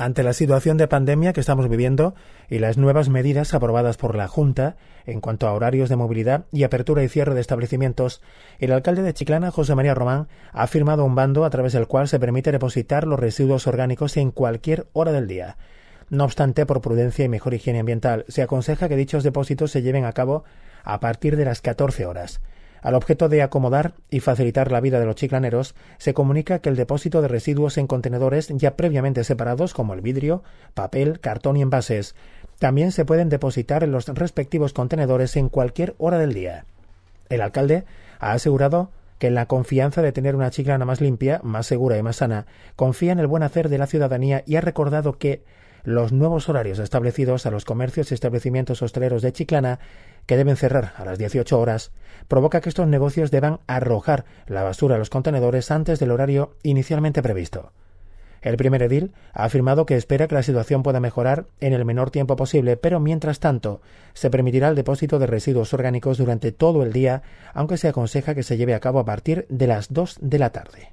Ante la situación de pandemia que estamos viviendo y las nuevas medidas aprobadas por la Junta en cuanto a horarios de movilidad y apertura y cierre de establecimientos, el alcalde de Chiclana, José María Román, ha firmado un bando a través del cual se permite depositar los residuos orgánicos en cualquier hora del día. No obstante, por prudencia y mejor higiene ambiental, se aconseja que dichos depósitos se lleven a cabo a partir de las 14 horas. Al objeto de acomodar y facilitar la vida de los chiclaneros, se comunica que el depósito de residuos en contenedores ya previamente separados como el vidrio, papel, cartón y envases. También se pueden depositar en los respectivos contenedores en cualquier hora del día. El alcalde ha asegurado que en la confianza de tener una chiclana más limpia, más segura y más sana, confía en el buen hacer de la ciudadanía y ha recordado que los nuevos horarios establecidos a los comercios y establecimientos hosteleros de Chiclana que deben cerrar a las 18 horas, provoca que estos negocios deban arrojar la basura a los contenedores antes del horario inicialmente previsto. El primer edil ha afirmado que espera que la situación pueda mejorar en el menor tiempo posible, pero mientras tanto se permitirá el depósito de residuos orgánicos durante todo el día, aunque se aconseja que se lleve a cabo a partir de las 2 de la tarde.